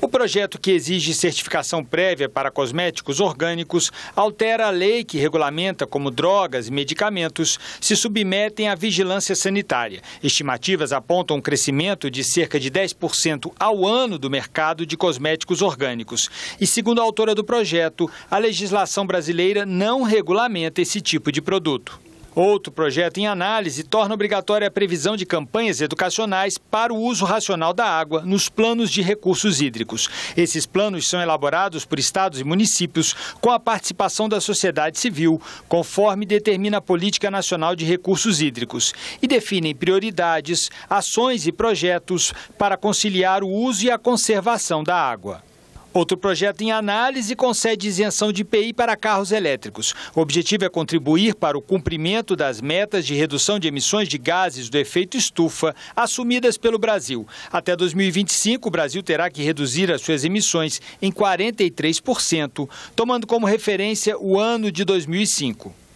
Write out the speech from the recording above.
O projeto que exige certificação prévia para cosméticos orgânicos altera a lei que regulamenta como drogas e medicamentos se submetem à vigilância sanitária. Estimativas apontam um crescimento de cerca de 10% ao ano do mercado de cosméticos orgânicos. E segundo a autora do projeto, a legislação brasileira não regulamenta esse tipo de produto. Outro projeto em análise torna obrigatória a previsão de campanhas educacionais para o uso racional da água nos planos de recursos hídricos. Esses planos são elaborados por estados e municípios com a participação da sociedade civil, conforme determina a Política Nacional de Recursos Hídricos, e definem prioridades, ações e projetos para conciliar o uso e a conservação da água. Outro projeto em análise concede isenção de IPI para carros elétricos. O objetivo é contribuir para o cumprimento das metas de redução de emissões de gases do efeito estufa assumidas pelo Brasil. Até 2025, o Brasil terá que reduzir as suas emissões em 43%, tomando como referência o ano de 2005.